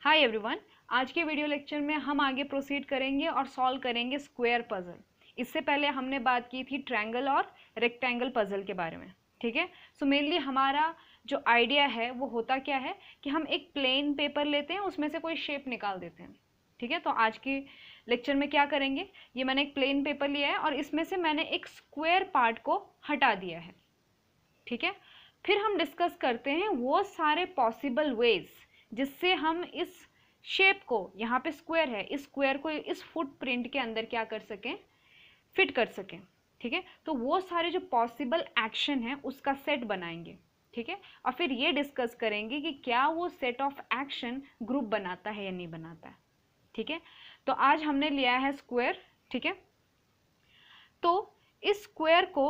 Hi everyone आज के video lecture में हम आगे प्रोसीड करेंगे और सॉल्व करेंगे स्क्वायर पजल इससे पहले हमने बात की थी ट्रायंगल और रेक्टेंगल पजल के बारे में ठीक है सो मेनली हमारा जो आइडिया है वो होता क्या है कि हम एक प्लेन पेपर लेते हैं उसमें से कोई शेप निकाल देते हैं ठीक है तो आज के लेक्चर में क्या करेंगे ये मैंने एक प्लेन पेपर लिया है और इसमें से मैंने एक स्क्वेयर पार्ट को हटा दिया है ठीक है फिर हम डिस्कस करते हैं वो सारे पॉसिबल वेज़ जिससे हम इस शेप को यहाँ पे स्क्वायर है इस स्क्वायर को इस फुटप्रिंट के अंदर क्या कर सकें फिट कर सकें ठीक है तो वो सारे जो पॉसिबल एक्शन हैं उसका सेट बनाएंगे ठीक है और फिर ये डिस्कस करेंगे कि क्या वो सेट ऑफ एक्शन ग्रुप बनाता है या नहीं बनाता है ठीक है तो आज हमने लिया है स्क्वायर ठीक है तो इस स्क्वायर को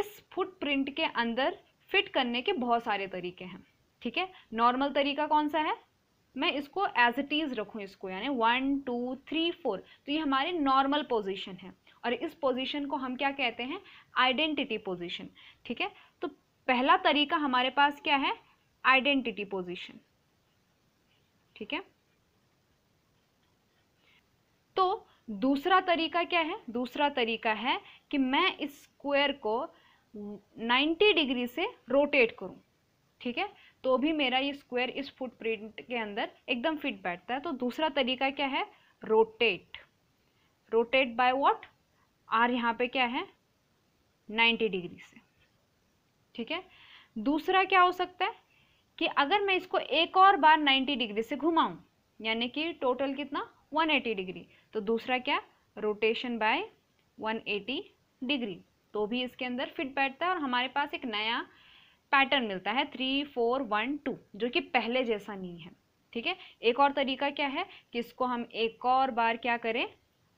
इस फुटप्रिंट के अंदर फिट करने के बहुत सारे तरीके हैं ठीक है नॉर्मल तरीका कौन सा है मैं इसको एज इट इज़ रखूँ इसको यानी वन टू थ्री फोर तो ये हमारे नॉर्मल पोजिशन है और इस पोजिशन को हम क्या कहते हैं आइडेंटिटी पोजिशन ठीक है तो पहला तरीका हमारे पास क्या है आइडेंटिटी पोजिशन ठीक है तो दूसरा तरीका क्या है दूसरा तरीका है कि मैं इस स्क्वायर को 90 डिग्री से रोटेट करूं ठीक है तो भी मेरा ये स्क्वायर इस फुटप्रिंट के अंदर एकदम फिट बैठता है तो दूसरा तरीका क्या है rotate rotate by what are यहाँ पे क्या है 90 डिग्री से ठीक है दूसरा क्या हो सकता है कि अगर मैं इसको एक और बार 90 डिग्री से घुमाऊं यानी कि टोटल कितना 180 डिग्री तो दूसरा क्या रोटेशन बाय 180 डिग्री तो भी इसके अंदर फिट बैठता है और हमारे पास एक नया पैटर्न मिलता है थ्री फोर वन टू जो कि पहले जैसा नहीं है ठीक है एक और तरीका क्या है कि इसको हम एक और बार क्या करें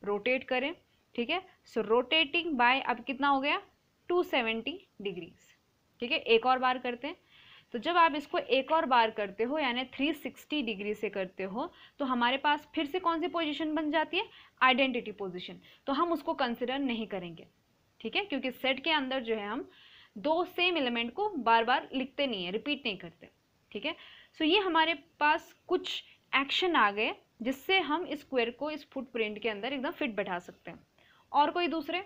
रोटेट करें ठीक है सो रोटेटिंग बाय अब कितना हो गया टू सेवेंटी डिग्रीज ठीक है एक और बार करते हैं तो जब आप इसको एक और बार करते हो यानी थ्री सिक्सटी डिग्री से करते हो तो हमारे पास फिर से कौन सी पोजिशन बन जाती है आइडेंटिटी पोजिशन तो हम उसको कंसिडर नहीं करेंगे ठीक है क्योंकि सेट के अंदर जो है हम दो सेम एलिमेंट को बार बार लिखते नहीं है रिपीट नहीं करते ठीक है सो ये हमारे पास कुछ एक्शन आ गए जिससे हम इस स्क्वायर को इस फुटप्रिंट के अंदर एकदम फिट बैठा सकते हैं और कोई दूसरे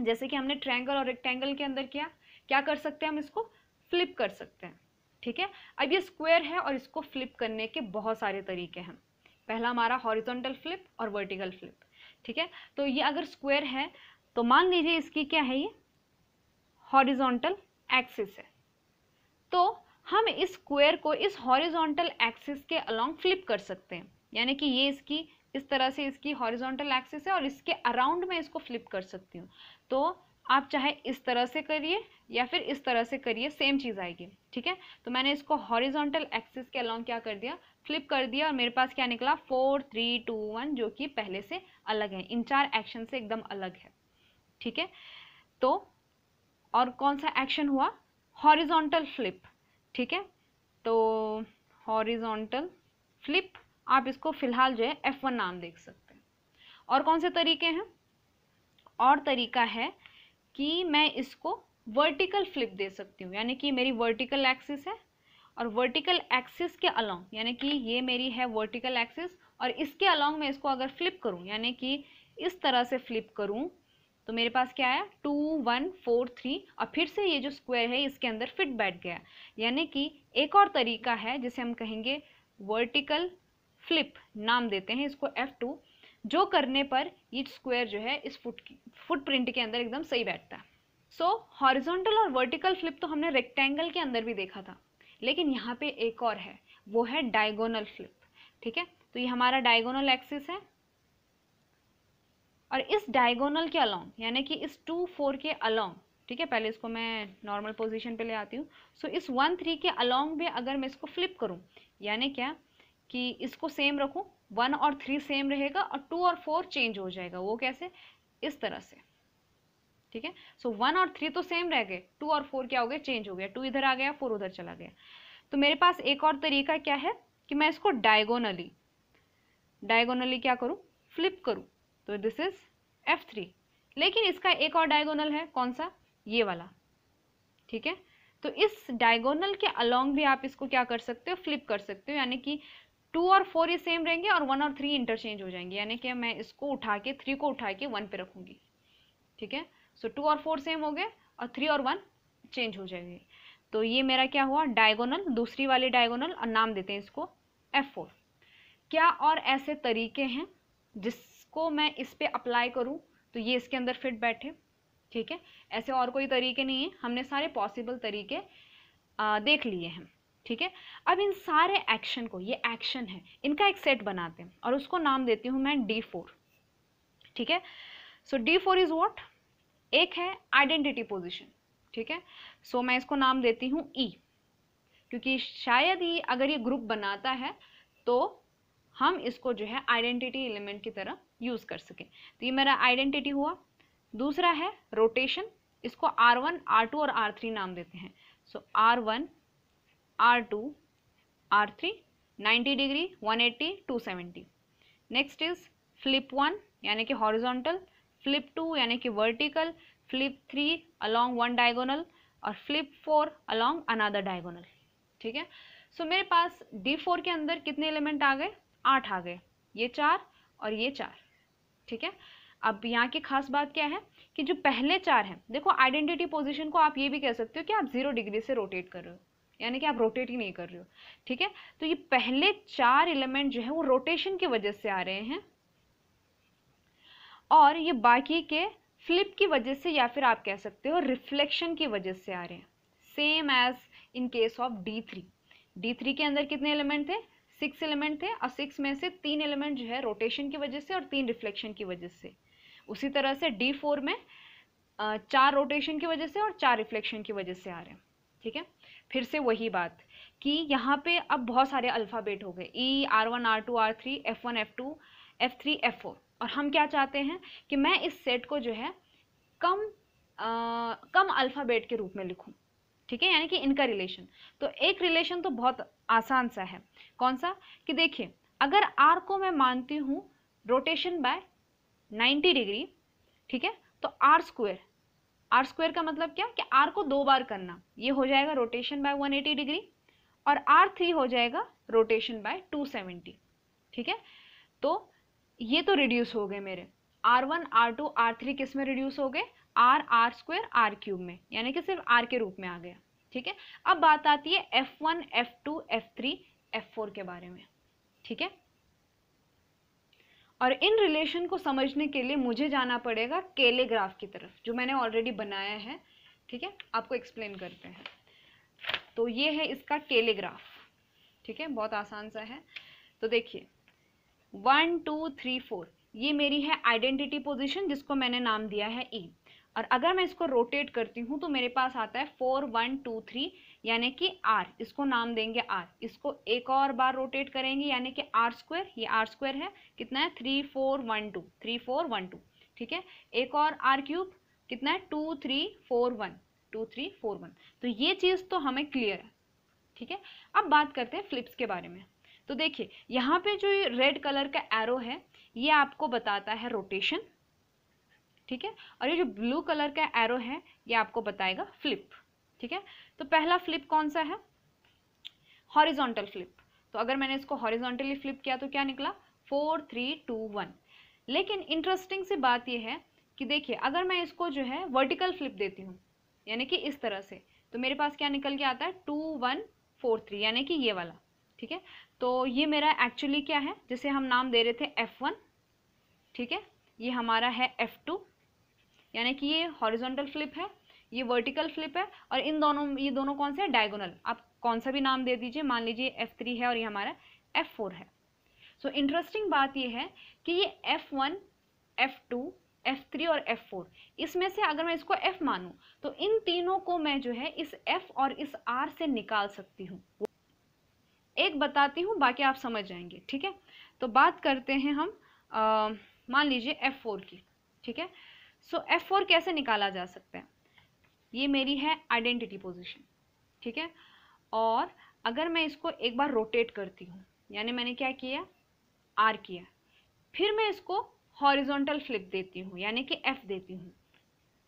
जैसे कि हमने ट्रायंगल और रेक्टेंगल के अंदर किया क्या कर सकते हैं हम इसको फ्लिप कर सकते हैं ठीक है अब ये स्क्वायर है और इसको फ्लिप करने के बहुत सारे तरीके हैं पहला हमारा हॉरिजॉन्टल फ्लिप और वर्टिकल फ्लिप ठीक है तो ये अगर स्क्वायर है तो मान लीजिए इसकी क्या है ये हॉरिजॉन्टल एक्सिस है तो हम इस स्क्वेयर को इस हॉरिजॉन्टल एक्सिस के अलोंग फ्लिप कर सकते हैं यानी कि ये इसकी इस तरह से इसकी हॉरिजॉन्टल एक्सिस है और इसके अराउंड में इसको फ्लिप कर सकती हूँ तो आप चाहे इस तरह से करिए या फिर इस तरह से करिए सेम चीज़ आएगी ठीक है तो मैंने इसको हॉरिजॉन्टल एक्सिस के अलोंग क्या कर दिया फ्लिप कर दिया और मेरे पास क्या निकला फोर थ्री टू वन जो कि पहले से अलग है इन चार एक्शन से एकदम अलग है ठीक है तो और कौन सा एक्शन हुआ हॉरिजॉन्टल फ्लिप ठीक है तो हॉरिजॉन्टल फ्लिप आप इसको फिलहाल जो है एफ वन नाम देख सकते हैं और कौन से तरीके हैं और तरीका है कि मैं इसको वर्टिकल फ्लिप दे सकती हूँ यानी कि मेरी वर्टिकल एक्सिस है और वर्टिकल एक्सिस के अलॉन्ग यानी कि ये मेरी है वर्टिकल एक्सिस और इसके अलॉन्ग मैं इसको अगर फ्लिप करूँ यानी कि इस तरह से फ्लिप करूँ तो मेरे पास क्या आया टू वन फोर थ्री और फिर से ये जो स्क्वायर है इसके अंदर फिट बैठ गया यानी कि एक और तरीका है जिसे हम कहेंगे वर्टिकल फ्लिप नाम देते हैं इसको एफ टू जो करने पर ये स्क्वायर जो है इस फुट फुटप्रिंट के अंदर एकदम सही बैठता है सो हॉरिजोंटल और वर्टिकल फ्लिप तो हमने रेक्टेंगल के अंदर भी देखा था लेकिन यहाँ पे एक और है वो है डायगोनल फ्लिप ठीक है तो ये हमारा डायगोनल एक्सिस है और इस डायगोनल के अलॉन्ग यानी कि इस टू फोर के अलॉन्ग ठीक है पहले इसको मैं नॉर्मल पोजीशन पे ले आती हूँ सो so, इस वन थ्री के अलॉन्ग भी अगर मैं इसको फ्लिप करूँ यानी क्या कि इसको सेम रखूँ वन और थ्री सेम रहेगा और टू और फोर चेंज हो जाएगा वो कैसे इस तरह से ठीक है सो वन और थ्री तो सेम रह गए टू और फोर क्या हो गया चेंज हो गया टू इधर आ गया फोर उधर चला गया तो मेरे पास एक और तरीका क्या है कि मैं इसको डायगोनली डायगोनली क्या करूँ फ्लिप करूँ तो दिस इज एफ थ्री लेकिन इसका एक और डायगोनल है कौन सा ये वाला ठीक है तो इस डायगोनल के अलोंग भी आप इसको क्या कर सकते हो फ्लिप कर सकते हो यानी कि टू और फोर ये सेम रहेंगे और वन और थ्री इंटरचेंज हो जाएंगे यानी कि मैं इसको उठा के थ्री को उठा के वन पे रखूंगी ठीक है सो टू और फोर सेम हो गए और थ्री और वन चेंज हो जाएंगे तो ये मेरा क्या हुआ डायगोनल दूसरी वाले डायगोनल और नाम देते हैं इसको एफ फोर क्या और ऐसे तरीके हैं जिस को मैं इस पर अप्लाई करूँ तो ये इसके अंदर फिट बैठे ठीक है ऐसे और कोई तरीके नहीं है हमने सारे पॉसिबल तरीके आ, देख लिए हैं ठीक है अब इन सारे एक्शन को ये एक्शन है इनका एक सेट बनाते हैं और उसको नाम देती हूँ मैं डी फोर ठीक है so D four is what एक है आइडेंटिटी पोजिशन ठीक है सो मैं इसको नाम देती हूँ ई e. क्योंकि शायद ही अगर ये ग्रुप बनाता है तो हम इसको जो है आइडेंटिटी एलिमेंट की तरह यूज़ कर सकें तो ये मेरा आइडेंटिटी हुआ दूसरा है रोटेशन इसको आर वन आर टू और आर थ्री नाम देते हैं so R one R two R three ninety degree one eighty two seventy next is flip one यानी कि हॉरिजॉन्टल फ्लिप टू यानी कि vertical flip three along one diagonal और flip four along another diagonal ठीक है सो so, मेरे पास D four के अंदर कितने एलिमेंट आ गए आठ आ गए ये चार और ये चार ठीक है अब यहाँ की खास बात क्या है कि जो पहले चार हैं देखो आइडेंटिटी पोजिशन को आप ये भी कह सकते हो कि आप जीरो डिग्री से रोटेट कर रहे हो यानी कि आप रोटेट ही नहीं कर रहे हो ठीक है तो ये पहले चार एलिमेंट जो है वो रोटेशन की वजह से आ रहे हैं और ये बाकी के फ्लिप की वजह से या फिर आप कह सकते हो रिफ्लेक्शन की वजह से आ रहे हैं same as in case of D three D three के अंदर कितने एलिमेंट थे सिक्स एलिमेंट थे और सिक्स में से तीन एलिमेंट जो है रोटेशन की वजह से और तीन रिफ्लेक्शन की वजह से उसी तरह से डी फोर में चार रोटेशन की वजह से और चार रिफ्लेक्शन की वजह से आ रहे हैं ठीक है फिर से वही बात कि यहाँ पे अब बहुत सारे अल्फ़ाबेट हो गए E R one R two R three F one F two F three F four और हम क्या चाहते हैं कि मैं इस सेट को जो है कम आ, कम अल्फ़ाबेट के रूप में लिखूँ ठीक है यानी कि इनका रिलेशन तो एक रिलेशन तो बहुत आसान सा है कौन सा कि देखिए अगर आर को मैं मानती हूँ रोटेशन बाय 90 डिग्री ठीक है तो आर स्क्वेयर आर स्क्वेयर का मतलब क्या कि आर को दो बार करना ये हो जाएगा रोटेशन बाय 180 डिग्री और आर थ्री हो जाएगा रोटेशन बाय 270 ठीक है तो ये तो रिड्यूस हो गए मेरे R one R two R three किस में रिड्यूस हो गए R R square R cube में यानी कि सिर्फ आर के रूप में आ गया ठीक है अब बात आती है F one F two F three F four के बारे में ठीक है और इन रिलेशन को समझने के लिए मुझे जाना पड़ेगा केले ग्राफ की तरफ जो मैंने ऑलरेडी बनाया है ठीक है आपको एक्सप्लेन करते हैं तो ये है इसका केले ग्राफ ठीक है बहुत आसान सा है तो देखिए वन टू थ्री फोर ये मेरी है आइडेंटिटी पोजीशन जिसको मैंने नाम दिया है ई e. और अगर मैं इसको रोटेट करती हूँ तो मेरे पास आता है फोर वन टू थ्री यानी कि आर इसको नाम देंगे आर इसको एक और बार रोटेट करेंगे यानी कि आर स्क्वायर ये आर स्क्वायर है कितना है three four one two three four one two ठीक है एक और आर क्यूब कितना है two three four one two three four one तो ये चीज़ तो हमें क्लियर है ठीक है अब बात करते हैं फ्लिप्स के बारे में तो देखिए यहाँ पे जो रेड कलर का एरो है ये आपको बताता है रोटेशन ठीक है और ये जो ब्लू कलर का एरो है ये आपको बताएगा फ्लिप ठीक है तो पहला फ्लिप कौन सा है हॉरिजॉन्टल फ्लिप तो अगर मैंने इसको हॉरिजॉन्टली फ्लिप किया तो क्या निकला फोर थ्री टू वन लेकिन इंटरेस्टिंग सी बात यह है कि देखिए अगर मैं इसको जो है वर्टिकल फ्लिप देती हूँ यानी कि इस तरह से तो मेरे पास क्या निकल के आता है टू वन फोर थ्री यानी कि ये वाला ठीक है तो ये मेरा एक्चुअली क्या है जिसे हम नाम दे रहे थे एफ वन ठीक है ये हमारा है एफ टू यानी कि ये हॉरिजॉन्टल फ्लिप है ये वर्टिकल फ्लिप है और इन दोनों ये दोनों कौन से हैं डायगोनल आप कौन सा भी नाम दे दीजिए मान लीजिए एफ थ्री है और ये हमारा एफ फोर है सो so, इंटरेस्टिंग बात ये है कि ये F one F two F three और एफ फोर इसमें से अगर मैं इसको एफ मानूँ तो इन तीनों को मैं जो है इस एफ और इस आर से निकाल सकती हूँ एक बताती हूँ बाकी आप समझ जाएंगे ठीक है तो बात करते हैं हम मान लीजिए एफ फोर की ठीक है सो एफ फोर कैसे निकाला जा सकता है ये मेरी है आइडेंटिटी पोजिशन ठीक है और अगर मैं इसको एक बार रोटेट करती हूँ यानी मैंने क्या किया आर किया फिर मैं इसको हॉरिजोंटल फ्लिप देती हूँ यानी कि एफ देती हूँ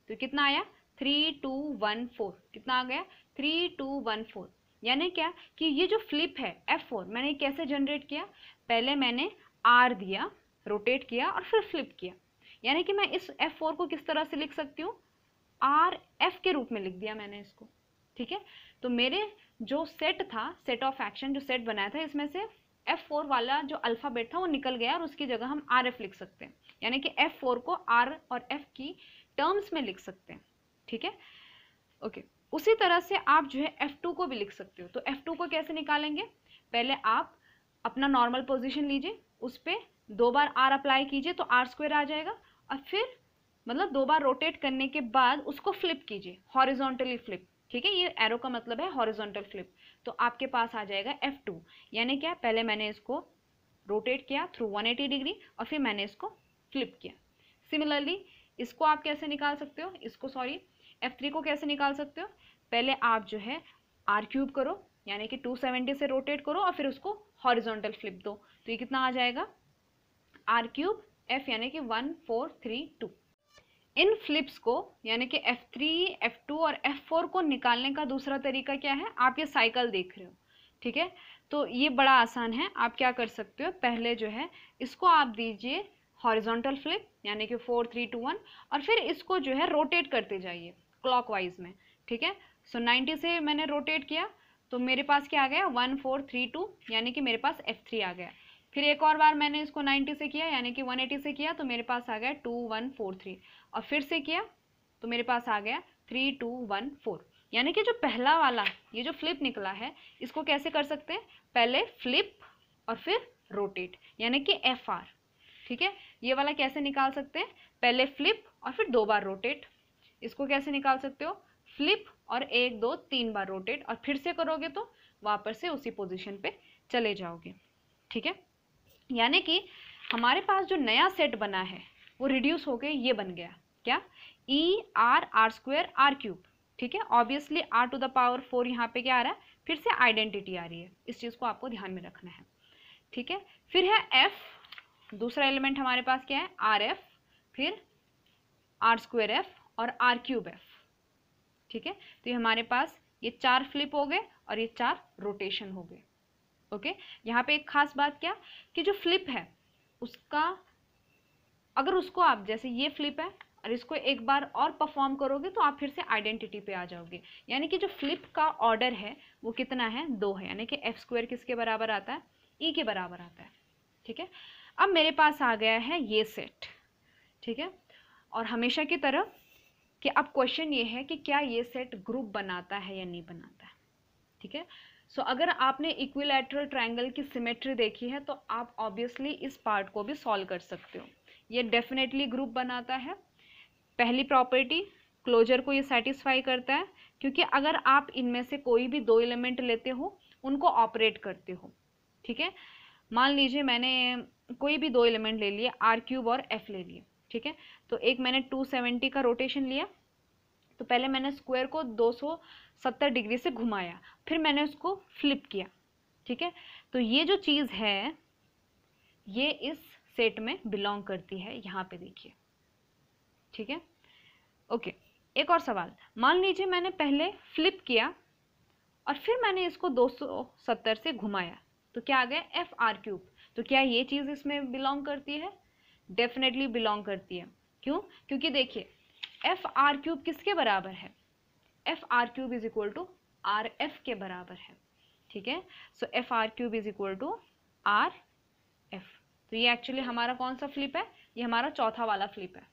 तो कितना आया थ्री टू वन फोर कितना आ गया थ्री टू वन फोर यानी क्या कि ये जो फ्लिप है एफ फोर मैंने कैसे जनरेट किया पहले मैंने आर दिया रोटेट किया और फिर फ्लिप किया यानी कि मैं इस एफ फोर को किस तरह से लिख सकती हूँ आर एफ के रूप में लिख दिया मैंने इसको ठीक है तो मेरे जो सेट था सेट ऑफ एक्शन जो सेट बनाया था इसमें से एफ फोर वाला जो अल्फ़ाबेट था वो निकल गया और उसकी जगह हम आर एफ लिख सकते हैं यानी कि एफ फोर को आर और एफ की टर्म्स में लिख सकते हैं ठीक है ओके उसी तरह से आप जो है एफ टू को भी लिख सकते हो तो एफ टू को कैसे निकालेंगे पहले आप अपना नॉर्मल पोजिशन लीजिए उस पर दो बार आर अप्लाई कीजिए तो आर स्क्वेयर आ जाएगा और फिर मतलब दो बार रोटेट करने के बाद उसको फ्लिप कीजिए हॉरिजॉन्टली फ्लिप ठीक है ये एरो का मतलब है हॉरिजॉन्टल फ्लिप तो आपके पास आ जाएगा एफ टू यानी क्या पहले मैंने इसको रोटेट किया थ्रू 180 डिग्री और फिर मैंने इसको फ्लिप किया सिमिलरली इसको आप कैसे निकाल सकते हो इसको सॉरी एफ थ्री को कैसे निकाल सकते हो पहले आप जो है आर क्यूब करो यानी कि 270 से रोटेट करो और फिर उसको हॉरिजोंटल फ्लिप दो तो ये कितना आ जाएगा आर क्यूब एफ यानी कि वन फोर थ्री टू इन फ्लिप्स को यानी कि एफ थ्री एफ टू और एफ फोर को निकालने का दूसरा तरीका क्या है आप ये साइकिल देख रहे हो ठीक है तो ये बड़ा आसान है आप क्या कर सकते हो पहले जो है इसको आप दीजिए हॉरिजॉन्टल फ्लिप यानी कि फोर थ्री टू वन और फिर इसको जो है रोटेट करते जाइए क्लॉकवाइज में ठीक है सो नाइन्टी से मैंने रोटेट किया तो मेरे पास क्या आ गया वन फोर थ्री टू यानी कि मेरे पास एफ थ्री आ गया फिर एक और बार मैंने इसको 90 से किया यानी कि 180 से किया तो मेरे पास आ गया टू वन फोर थ्री और फिर से किया तो मेरे पास आ गया थ्री टू वन फोर यानी कि जो पहला वाला ये जो फ्लिप निकला है इसको कैसे कर सकते हैं पहले फ्लिप और फिर रोटेट यानी कि एफ आर ठीक है ये वाला कैसे निकाल सकते हैं पहले फ्लिप और फिर दो बार रोटेट इसको कैसे निकाल सकते हो फ्लिप और एक दो तीन बार रोटेट और फिर से करोगे तो वापस से उसी पोजीशन पे चले जाओगे ठीक है यानी कि हमारे पास जो नया सेट बना है वो रिड्यूस होके ये बन गया क्या E R R square R cube ठीक है obviously R to the power four यहाँ पे क्या आ रहा है फिर से आइडेंटिटी आ रही है इस चीज़ को आपको ध्यान में रखना है ठीक है फिर है एफ दूसरा एलिमेंट हमारे पास क्या है आर एफ फिर आर स्क्वेयर एफ और आर क्यूब एफ ठीक है तो ये हमारे पास ये चार फ्लिप हो गए और ये चार रोटेशन हो गए ओके यहाँ पे एक खास बात क्या कि जो फ्लिप है उसका अगर उसको आप जैसे ये फ्लिप है और इसको एक बार और परफॉर्म करोगे तो आप फिर से आइडेंटिटी पे आ जाओगे यानी कि जो फ्लिप का ऑर्डर है वो कितना है दो है यानी कि एफ स्क्वायर किसके बराबर आता है ई e के बराबर आता है ठीक है अब मेरे पास आ गया है ये सेट ठीक है और हमेशा की तरह कि अब क्वेश्चन ये है कि क्या ये सेट ग्रुप बनाता है या नहीं बनाता है ठीक है सो so, अगर आपने इक्विलेटरल ट्रायंगल की सिमेट्री देखी है तो आप ऑब्वियसली इस पार्ट को भी सॉल्व कर सकते हो ये डेफिनेटली ग्रुप बनाता है पहली प्रॉपर्टी क्लोजर को ये सेटिस्फाई करता है क्योंकि अगर आप इनमें से कोई भी दो एलिमेंट लेते हो उनको ऑपरेट करते हो ठीक है मान लीजिए मैंने कोई भी दो एलिमेंट ले लिए आर क्यूब और एफ ले लिए ठीक है तो एक मैंने सेवेंटी का रोटेशन लिया तो पहले मैंने स्क्वायर को सौ सत्तर डिग्री से घुमाया फिर मैंने उसको फ्लिप किया ठीक है तो ये जो चीज़ है ये इस सेट में बिलोंग करती है यहाँ पे देखिए ठीक है ओके एक और सवाल मान लीजिए मैंने पहले फ्लिप किया और फिर मैंने इसको 270 से घुमाया तो क्या आ गया एफ आर क्यूब तो क्या ये चीज़ इसमें बिलोंग करती है डेफिनेटली बिलोंग करती है क्यों क्योंकि देखिए एफ आर क्यूब किसके बराबर है F R cube is equal to R F के बराबर है ठीक है so F R cube is equal to R F तो ये एक्चुअली हमारा कौन सा फ्लिप है ये हमारा चौथा वाला फ्लिप है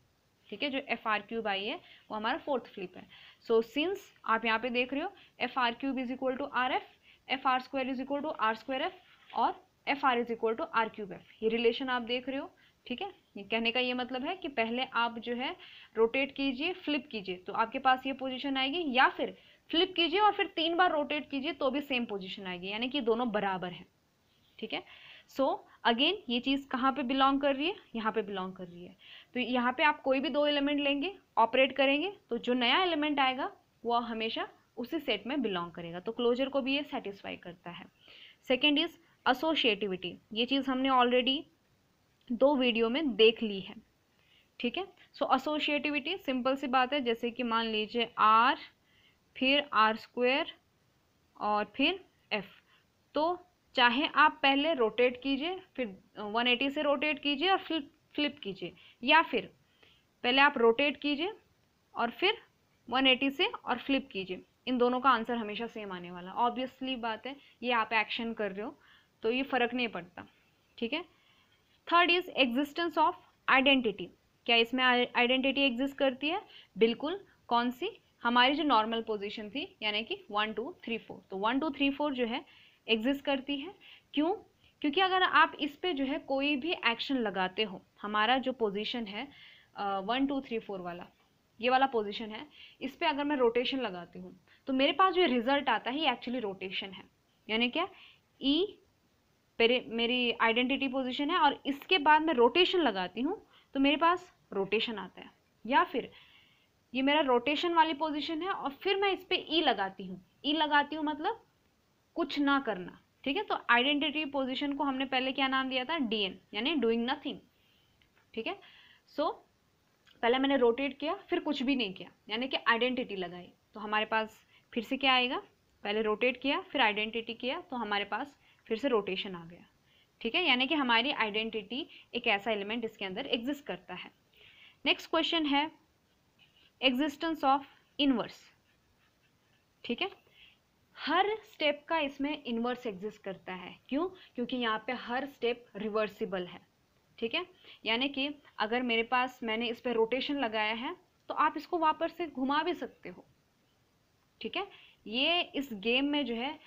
ठीक है जो एफ आर क्यूब आई है वो हमारा फोर्थ फ्लिप है सो so, सिंस आप यहाँ पे देख रहे हो F R cube is equal to R F F R square is equal to R square F और F R is equal to R cube F ये रिलेशन आप देख रहे हो ठीक है कहने का ये मतलब है कि पहले आप जो है रोटेट कीजिए फ्लिप कीजिए तो आपके पास ये पोजीशन आएगी या फिर फ्लिप कीजिए और फिर तीन बार रोटेट कीजिए तो भी सेम पोजीशन आएगी यानी कि दोनों बराबर है ठीक है सो अगेन ये चीज़ कहाँ पे बिलोंग कर रही है यहाँ पे बिलोंग कर रही है तो यहाँ पे आप कोई भी दो एलिमेंट लेंगे ऑपरेट करेंगे तो जो नया एलिमेंट आएगा वह हमेशा उसी सेट में बिलोंग करेगा तो क्लोजर को भी ये सेटिस्फाई करता है सेकेंड इज़ असोशिएटिविटी ये चीज़ हमने ऑलरेडी दो वीडियो में देख ली है ठीक है सो असोशिएटिविटी सिंपल सी बात है जैसे कि मान लीजिए आर फिर आर स्क्वेयर और फिर एफ तो चाहे आप पहले रोटेट कीजिए फिर 180 से रोटेट कीजिए और फिर फ्लिप कीजिए या फिर पहले आप रोटेट कीजिए और फिर 180 से और फ्लिप कीजिए इन दोनों का आंसर हमेशा सेम आने वाला ऑब्वियसली बात है ये आप एक्शन कर रहे हो तो ये फ़र्क नहीं पड़ता ठीक है third is existence of identity क्या इसमें आइडेंटिटी एग्जिस्ट करती है बिल्कुल कौन सी हमारी जो नॉर्मल पोजिशन थी यानी कि वन टू थ्री फोर तो वन टू थ्री फोर जो है एग्जिस्ट करती है क्यों क्योंकि अगर आप इस पर जो है कोई भी एक्शन लगाते हो हमारा जो पोजीशन है वन टू थ्री फोर वाला ये वाला पोजीशन है इस पर अगर मैं रोटेशन लगाती हूँ तो मेरे पास जो रिजल्ट आता है ये एक्चुअली रोटेशन है यानी क्या ई e, मेरी आइडेंटिटी पोजिशन है और इसके बाद मैं रोटेशन लगाती हूँ तो मेरे पास रोटेशन आता है या फिर ये मेरा रोटेशन वाली पोजिशन है और फिर मैं इस पर ई e लगाती हूँ ई e लगाती हूँ मतलब कुछ ना करना ठीक है तो आइडेंटिटी पोजिशन को हमने पहले क्या नाम दिया था एन यानी डूइंग नथिंग ठीक है सो पहले मैंने रोटेट किया फिर कुछ भी नहीं किया यानी कि आइडेंटिटी लगाई तो हमारे पास फिर से क्या आएगा पहले रोटेट किया फिर आइडेंटिटी किया तो हमारे पास फिर से रोटेशन आ गया ठीक है यानी कि हमारी आइडेंटिटी एक ऐसा एलिमेंट इसके अंदर एग्जिस्ट करता है नेक्स्ट क्वेश्चन है एग्जिस्टेंस ऑफ इनवर्स ठीक है हर स्टेप का इसमें इनवर्स एग्जिस्ट करता है क्यों क्योंकि यहाँ पे हर स्टेप रिवर्सिबल है ठीक है यानी कि अगर मेरे पास मैंने इस पर रोटेशन लगाया है तो आप इसको वापस से घुमा भी सकते हो ठीक है ये इस गेम में जो है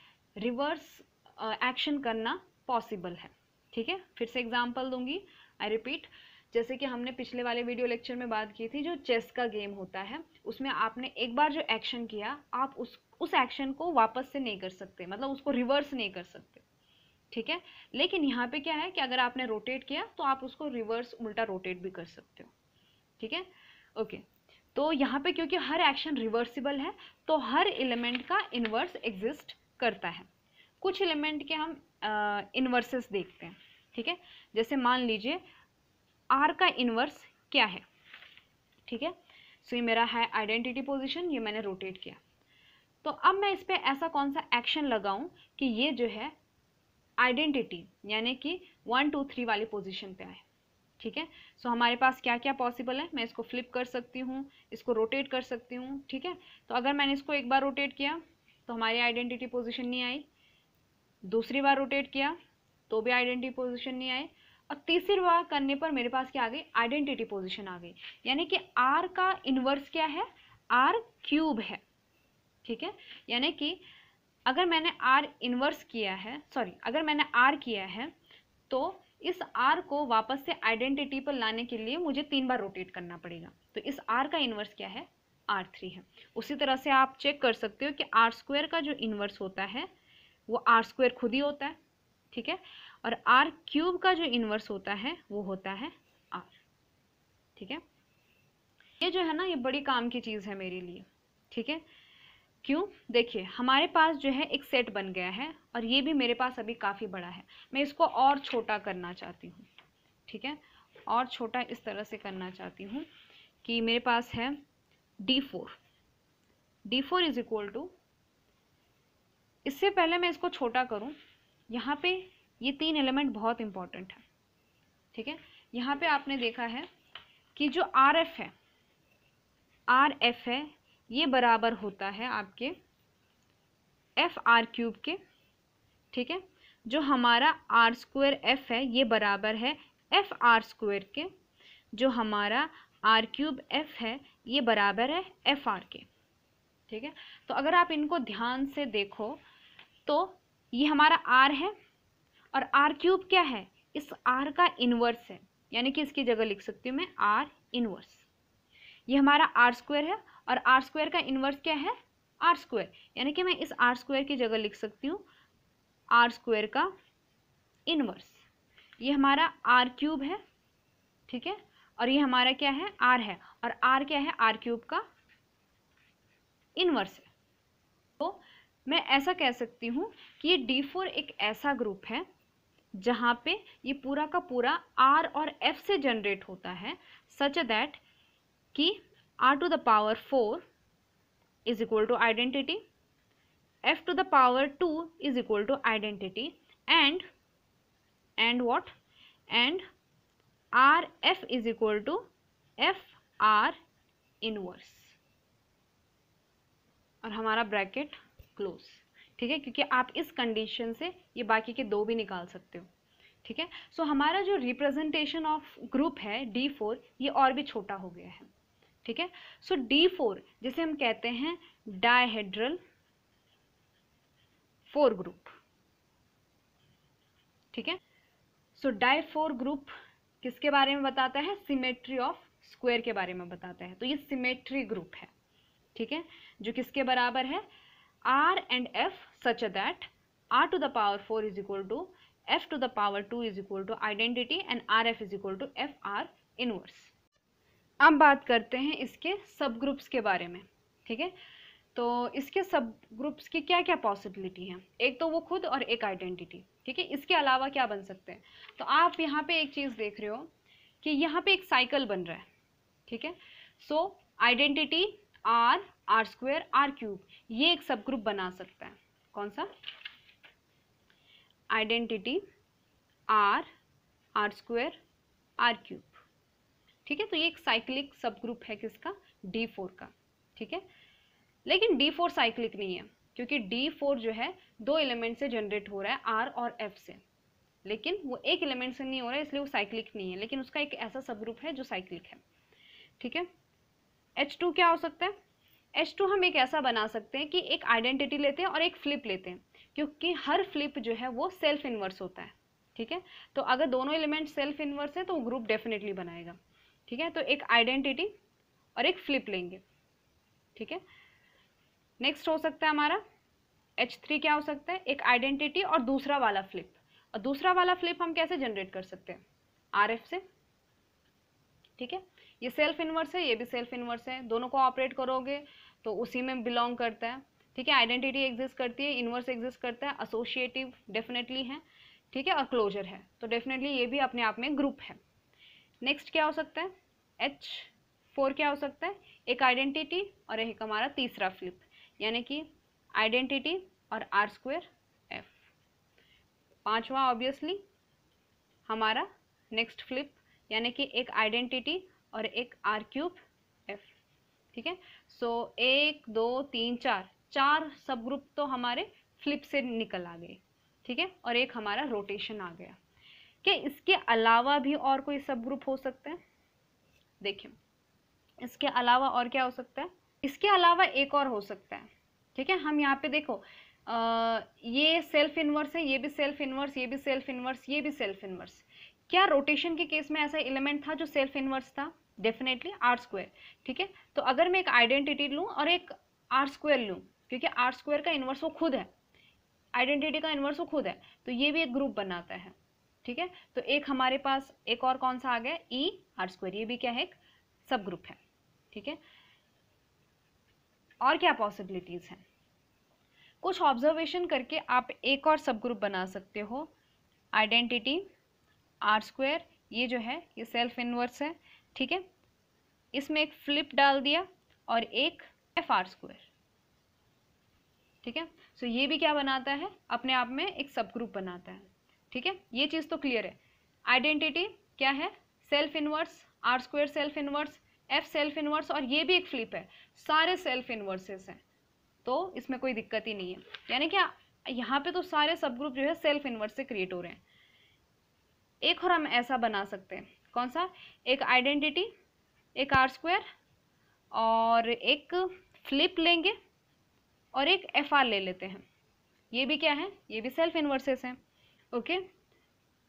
रिवर्स एक्शन करना पॉसिबल है ठीक है फिर से एग्जाम्पल दूंगी आई रिपीट जैसे कि हमने पिछले वाले वीडियो लेक्चर में बात की थी जो चेस का गेम होता है उसमें आपने एक बार जो एक्शन किया आप उस उस एक्शन को वापस से नहीं कर सकते मतलब उसको रिवर्स नहीं कर सकते ठीक है लेकिन यहाँ पे क्या है कि अगर आपने रोटेट किया तो आप उसको रिवर्स उल्टा रोटेट भी कर सकते हो ठीक है ओके तो यहाँ पे क्योंकि हर एक्शन रिवर्सिबल है तो हर एलिमेंट का इन्वर्स एग्जिस्ट करता है कुछ एलिमेंट के हम इन्वर्सेस देखते हैं ठीक है जैसे मान लीजिए आर का इन्वर्स क्या है ठीक है सो ये मेरा है आइडेंटिटी पोजिशन ये मैंने रोटेट किया तो अब मैं इस पर ऐसा कौन सा एक्शन लगाऊँ कि ये जो है आइडेंटिटी यानी कि वन टू थ्री वाली पोजिशन पे आए ठीक है सो so, हमारे पास क्या क्या पॉसिबल है मैं इसको फ्लिप कर सकती हूँ इसको रोटेट कर सकती हूँ ठीक है तो अगर मैंने इसको एक बार रोटेट किया तो हमारी आइडेंटिटी पोजीशन नहीं आई दूसरी बार रोटेट किया तो भी आइडेंटिटी पोजिशन नहीं आए और तीसरी बार करने पर मेरे पास क्या आ गई आइडेंटिटी पोजिशन आ गई यानी कि आर का इन्वर्स क्या है आर क्यूब है ठीक है यानी कि अगर मैंने आर इन्वर्स किया है सॉरी अगर मैंने आर किया है तो इस आर को वापस से आइडेंटिटी पर लाने के लिए मुझे तीन बार रोटेट करना पड़ेगा तो इस आर का इन्वर्स क्या है आर थ्री है उसी तरह से आप चेक कर सकते हो कि आर स्क्वायर का जो इन्वर्स होता है वो आर स्क्वायर खुद ही होता है ठीक है और आर क्यूब का जो इन्वर्स होता है वो होता है आर ठीक है ये जो है ना ये बड़ी काम की चीज़ है मेरे लिए ठीक है क्यों देखिए हमारे पास जो है एक सेट बन गया है और ये भी मेरे पास अभी काफ़ी बड़ा है मैं इसको और छोटा करना चाहती हूँ ठीक है और छोटा इस तरह से करना चाहती हूँ कि मेरे पास है D four D four is equal to इससे पहले मैं इसको छोटा करूँ यहाँ पे ये तीन एलिमेंट बहुत इम्पॉर्टेंट है ठीक है यहाँ पे आपने देखा है कि जो आर एफ है आर एफ है ये बराबर होता है आपके एफ आर क्यूब के ठीक है जो हमारा आर स्क्वेयर एफ है ये बराबर है एफ आर स्क्वेयर के जो हमारा आर क्यूब एफ है ये बराबर है एफ आर के ठीक है तो अगर आप इनको ध्यान से देखो तो ये हमारा आर है और आर क्यूब क्या है इस आर का इनवर्स है यानी कि इसकी जगह लिख सकती हूँ मैं आर इनवर्स ये हमारा आर स्क्वायर है और आर स्क्वायर का इनवर्स क्या है आर स्क्वायर यानी कि मैं इस आर स्क्वायर की जगह लिख सकती हूँ आर स्क्वायर का इनवर्स ये हमारा आर क्यूब है ठीक है और ये हमारा क्या है आर है और आर क्या है आर क्यूब का इनवर्स है तो मैं ऐसा कह सकती हूँ कि ये डी फोर एक ऐसा ग्रुप है जहाँ पे ये पूरा का पूरा आर और एफ से जनरेट होता है सच दैट कि R to the power four is equal to identity F to the power two is equal to identity and and what and R F is equal to F R inverse और हमारा bracket close ठीक है क्योंकि आप इस condition से ये बाकी के दो भी निकाल सकते हो ठीक है सो हमारा जो रिप्रेजेंटेशन ऑफ ग्रुप है डी फोर ये और भी छोटा हो गया है ठीक है सो डी फोर जिसे हम कहते हैं डायहेड्रल फोर ग्रुप ठीक है सो डाई फोर ग्रुप किसके बारे में बताता है सिमेट्री ऑफ स्क्वायर के बारे में बताता है तो ये सिमेट्री ग्रुप है ठीक है जो किसके बराबर है r and f such that r to the power 4 is equal to f to the power 2 is equal to identity and rf is equal to fr inverse. अब बात करते हैं इसके सब ग्रुप्स के बारे में ठीक है तो इसके सब ग्रुप्स की क्या क्या पॉसिबिलिटी है एक तो वो खुद और एक आइडेंटिटी ठीक है इसके अलावा क्या बन सकते हैं तो आप यहाँ पे एक चीज़ देख रहे हो कि यहाँ पे एक साइकिल बन रहा है ठीक है so identity R R square R cube ये एक सब ग्रुप बना सकता है कौन सा identity R R square R cube ठीक है तो ये एक साइक्लिक सब ग्रुप है किसका डी फोर का ठीक है लेकिन डी फोर साइक्लिक नहीं है क्योंकि डी फोर जो है दो एलिमेंट से जनरेट हो रहा है आर और एफ से लेकिन वो एक एलिमेंट से नहीं हो रहा है इसलिए वो साइक्लिक नहीं है लेकिन उसका एक ऐसा सब ग्रुप है जो साइक्लिक है ठीक है एच टू क्या हो सकता है एच टू हम एक ऐसा बना सकते हैं कि एक आइडेंटिटी लेते हैं और एक फ्लिप लेते हैं क्योंकि हर फ्लिप जो है वो सेल्फ इन्वर्स होता है ठीक है तो अगर दोनों एलिमेंट सेल्फ इन्वर्स है तो ग्रुप डेफिनेटली बनाएगा ठीक है तो एक आइडेंटिटी और एक फ्लिप लेंगे ठीक है नेक्स्ट हो सकता है हमारा एच थ्री क्या हो सकता है एक आइडेंटिटी और दूसरा वाला फ्लिप और दूसरा वाला फ्लिप हम कैसे जनरेट कर सकते हैं आर एफ से ठीक है ये सेल्फ इन्वर्स है ये भी सेल्फ इन्वर्स है दोनों को ऑपरेट करोगे तो उसी में बिलोंग करता है ठीक है आइडेंटिटी एग्जिस्ट करती है इन्वर्स एग्जिस्ट करता है एसोशिएटिव डेफिनेटली है ठीक है और क्लोजर है तो डेफिनेटली ये भी अपने आप में ग्रुप है नेक्स्ट क्या हो सकता है एच फोर क्या हो सकता है एक आइडेंटिटी और एक हमारा तीसरा फ्लिप यानी कि आइडेंटिटी और आर स्क्वेयर एफ पाँचवा ऑब्वियसली हमारा नेक्स्ट फ्लिप यानी कि एक आइडेंटिटी और एक आर क्यूब एफ ठीक है सो एक दो तीन चार चार सब ग्रुप तो हमारे फ्लिप से निकल आ गए ठीक है और एक हमारा रोटेशन आ गया क्या इसके अलावा भी और कोई सब ग्रुप हो सकता है देखिए इसके अलावा और क्या हो सकता है इसके अलावा एक और हो सकता है ठीक है हम यहाँ पे देखो आ, ये सेल्फ इन्वर्स है ये भी सेल्फ इन्वर्स ये भी सेल्फ इन्वर्स ये भी सेल्फ इन्वर्स क्या रोटेशन के केस में ऐसा एलिमेंट था जो सेल्फ इनवर्स था डेफिनेटली आर स्क्वायर ठीक है तो अगर मैं एक आइडेंटिटी लूँ और एक आर स्क्वायर लूँ क्योंकि आर स्क्वायर का इन्वर्स वो खुद है आइडेंटिटी का इन्वर्स वो खुद है तो ये भी एक ग्रुप बनाता है ठीक है तो एक हमारे पास एक और कौन सा आ गया ई आर स्क्वायर ये भी क्या है एक सब ग्रुप है ठीक है और क्या पॉसिबिलिटीज़ हैं कुछ ऑब्जर्वेशन करके आप एक और सब ग्रुप बना सकते हो आइडेंटिटी आर स्क्वेयर ये जो है ये सेल्फ इन्वर्स है ठीक है इसमें एक फ्लिप डाल दिया और एक एफ आर स्क्वेयर ठीक है सो ये भी क्या बनाता है अपने आप में एक सब ग्रुप बनाता है ठीक है ये चीज़ तो क्लियर है आइडेंटिटी क्या है self inverse R square self inverse F self inverse और ये भी एक फ्लिप है सारे सेल्फ इन्वर्सेस हैं तो इसमें कोई दिक्कत ही नहीं है यानी कि यहाँ पे तो सारे सब ग्रुप जो है सेल्फ इन्वर्स से क्रिएट हो रहे हैं एक और हम ऐसा बना सकते हैं कौन सा एक आइडेंटिटी एक आर स्क्वायर और एक फ्लिप लेंगे और एक एफ आर ले लेते हैं ये भी क्या है ये भी सेल्फ इन्वर्सेस हैं ओके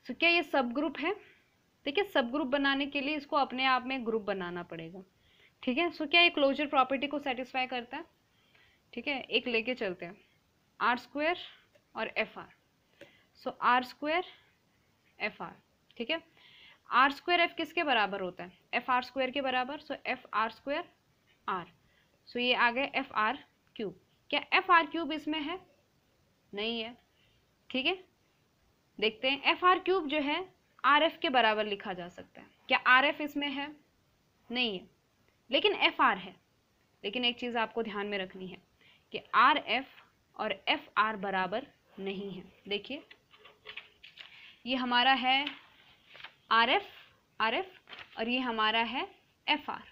सो क्या ये सब ग्रुप है ठीक है सब ग्रुप बनाने के लिए इसको अपने आप में ग्रुप बनाना पड़ेगा ठीक है सो क्या ये क्लोजर प्रॉपर्टी को सेटिस्फाई करता है ठीक है एक लेके चलते हैं आर स्क्वायर और F R so R square F R ठीक है आर स्क्वायर एफ किसके बराबर होता है एफ आर स्क्वायर के बराबर so F R square R so ये आ गए एफ आर क्यूब क्या एफ आर क्यूब इसमें है नहीं है ठीक है देखते हैं एफ आर क्यूब जो है आर एफ के बराबर लिखा जा सकता है क्या आर एफ इसमें है नहीं है लेकिन एफ आर है लेकिन एक चीज़ आपको ध्यान में रखनी है कि आर एफ और एफ आर बराबर नहीं है देखिए ये हमारा है आर एफ आर एफ और ये हमारा है एफ आर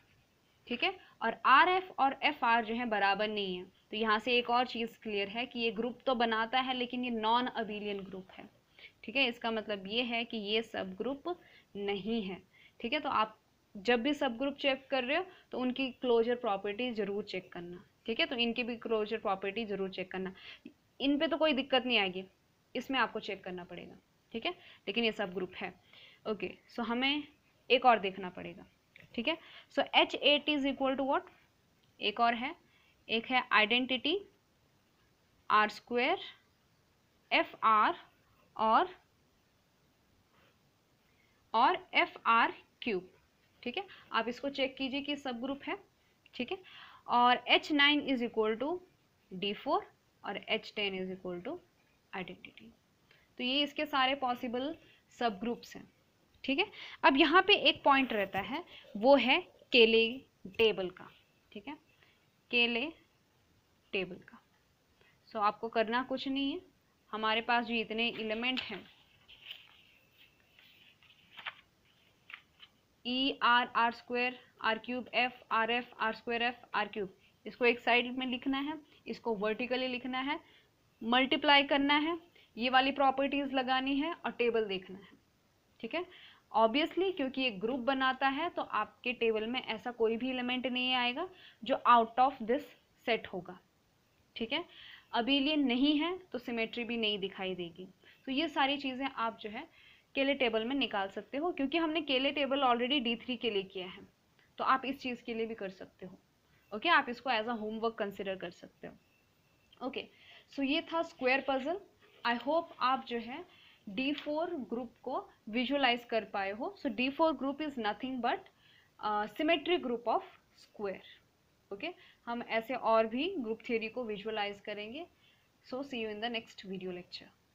ठीक है और आर एफ और एफ आर जो है बराबर नहीं है तो यहाँ से एक और चीज़ क्लियर है कि ये ग्रुप तो बनाता है लेकिन ये नॉन अबीलियन ग्रुप है ठीक है इसका मतलब ये है कि ये सब ग्रुप नहीं है ठीक है तो आप जब भी सब ग्रुप चेक कर रहे हो तो उनकी क्लोजर प्रॉपर्टी ज़रूर चेक करना ठीक है तो इनकी भी क्लोजर प्रॉपर्टी ज़रूर चेक करना इन पे तो कोई दिक्कत नहीं आएगी इसमें आपको चेक करना पड़ेगा ठीक है लेकिन ये सब ग्रुप है ओके सो हमें एक और देखना पड़ेगा ठीक है so H eight is equal to what एक और है एक है identity R square F R और और एफ आर क्यूब ठीक है आप इसको चेक कीजिए कि सब ग्रुप है ठीक है और H nine is equal to D four और H ten is equal to identity तो ये इसके सारे पॉसिबल सब ग्रुप्स हैं ठीक है अब यहाँ पे एक पॉइंट रहता है वो है केले टेबल का ठीक है केले टेबल का सो so, आपको करना कुछ नहीं है हमारे पास जो इतने एलिमेंट हैं E R R square R cube F R F R square F R cube इसको एक साइड में लिखना है इसको वर्टिकली लिखना है मल्टीप्लाई करना है ये वाली प्रॉपर्टीज लगानी है और टेबल देखना है ठीक है ऑब्वियसली क्योंकि ये ग्रुप बनाता है तो आपके टेबल में ऐसा कोई भी एलिमेंट नहीं आएगा जो आउट ऑफ दिस सेट होगा ठीक है अबीलियन नहीं है तो सिमेट्री भी नहीं दिखाई देगी तो ये सारी चीज़ें आप जो है केले टेबल में निकाल सकते हो क्योंकि हमने केले टेबल ऑलरेडी डी थ्री के लिए किया है तो आप इस चीज़ के लिए भी कर सकते हो ओके आप इसको एज अ होमवर्क कंसिडर कर सकते हो ओके सो ये था स्क्वेयर पजल आई होप आप जो है डी फोर ग्रुप को विजुअलाइज कर पाए हो so D four group is nothing but symmetry group of square okay हम ऐसे और भी ग्रुप थियोरी को विजुअलाइज करेंगे so see you in the next video lecture